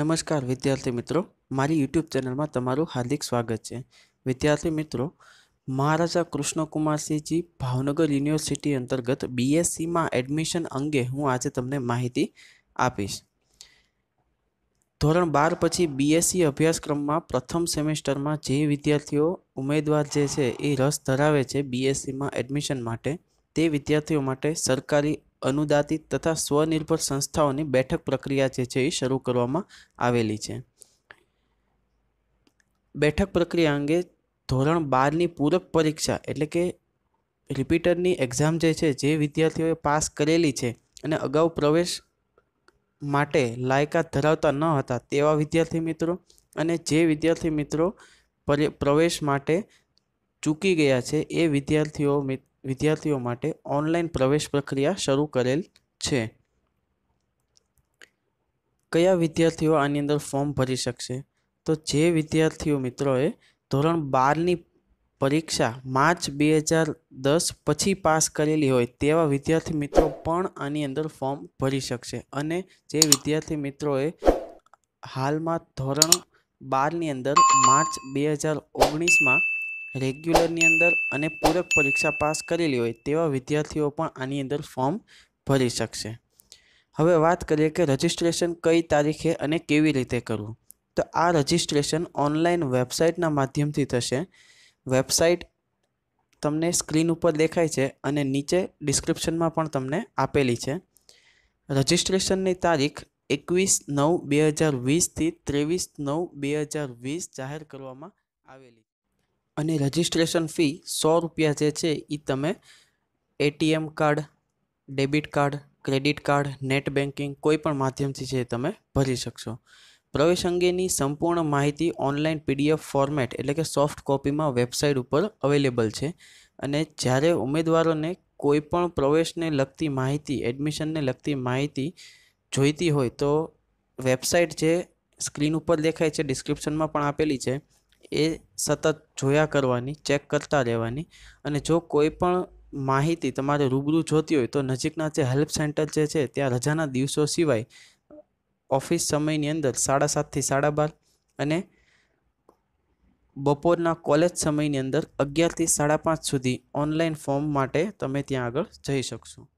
નમસ્કાર વિદ્યાર્થી મિત્રો મારી યુટ્યુબ ચેનલમાં તમારું હાર્દિક સ્વાગત છે વિદ્યાર્થી મિત્રો મહારાજા કૃષ્ણકુમારસિંહજી ભાવનગર યુનિવર્સિટી અંતર્ગત બીએસસીમાં એડમિશન અંગે હું આજે તમને માહિતી આપીશ ધોરણ બાર પછી બીએસસી અભ્યાસક્રમમાં પ્રથમ સેમેસ્ટરમાં જે વિદ્યાર્થીઓ ઉમેદવાર જે છે એ રસ ધરાવે છે બીએસસીમાં એડમિશન માટે તે વિદ્યાર્થીઓ માટે સરકારી અનુદાતિત તથા સ્વનિર્ભર સંસ્થાઓની બેઠક પ્રક્રિયા જે છે એ શરૂ કરવામાં આવેલી છે બેઠક પ્રક્રિયા અંગે ધોરણ બારની પૂરક પરીક્ષા એટલે કે રિપીટરની એક્ઝામ જે છે જે વિદ્યાર્થીઓએ પાસ કરેલી છે અને અગાઉ પ્રવેશ માટે લાયકાત ધરાવતા ન હતા તેવા વિદ્યાર્થી મિત્રો અને જે વિદ્યાર્થી મિત્રો પ્રવેશ માટે ચૂકી ગયા છે એ વિદ્યાર્થીઓ વિદ્યાર્થીઓ માટે ઓનલાઈન પ્રવેશ પ્રક્રિયા શરૂ કરેલ છે કયા વિદ્યાર્થીઓ આની અંદર ફોર્મ ભરી શકશે તો જે વિદ્યાર્થીઓ મિત્રોએ ધોરણ બારની પરીક્ષા માર્ચ બે હજાર દસ પછી પાસ કરેલી હોય તેવા વિદ્યાર્થી મિત્રો પણ આની અંદર ફોર્મ ભરી શકશે અને જે વિદ્યાર્થી મિત્રોએ હાલમાં ધોરણ બારની અંદર માર્ચ બે હજાર ઓગણીસમાં રેગ્યુલરની અંદર અને પૂરક પરીક્ષા પાસ કરેલી હોય તેવા વિદ્યાર્થીઓ પણ આની અંદર ફોર્મ ભરી શકશે હવે વાત કરીએ કે રજિસ્ટ્રેશન કઈ તારીખે અને કેવી રીતે કરવું તો આ રજિસ્ટ્રેશન ઓનલાઈન વેબસાઇટના માધ્યમથી થશે વેબસાઇટ તમને સ્ક્રીન ઉપર દેખાય છે અને નીચે ડિસ્ક્રિપ્શનમાં પણ તમને આપેલી છે રજિસ્ટ્રેશનની તારીખ એકવીસ નવ બે હજાર વીસથી ત્રેવીસ નવ બે હજાર વીસ જાહેર કરવામાં આવેલી અને રજિસ્ટ્રેશન ફી સો રૂપિયા જે છે એ તમે ATM card debit card credit card net banking કોઈ પણ માધ્યમથી છે તમે ભરી શકશો પ્રવેશ અંગેની સંપૂર્ણ માહિતી ઓનલાઈન પીડીએફ ફોર્મેટ એટલે કે સોફ્ટ કોપીમાં વેબસાઇટ ઉપર અવેલેબલ છે અને જ્યારે ઉમેદવારોને કોઈપણ પ્રવેશને લગતી માહિતી એડમિશનને લગતી માહિતી જોઈતી હોય તો વેબસાઇટ જે સ્ક્રીન ઉપર દેખાય છે ડિસ્ક્રિપ્શનમાં પણ આપેલી છે એ સતત જોયા કરવાની ચેક કરતા રહેવાની અને જો કોઈ પણ માહિતી તમારે રૂબરૂ જોતી હોય તો નજીકના જે હેલ્પ સેન્ટર જે છે ત્યાં રજાના દિવસો સિવાય ઓફિસ સમયની અંદર સાડા સાતથી સાડા બાર અને બપોરના કોલેજ સમયની અંદર અગિયારથી સાડા પાંચ સુધી ઓનલાઈન ફોર્મ માટે તમે ત્યાં આગળ જઈ શકશો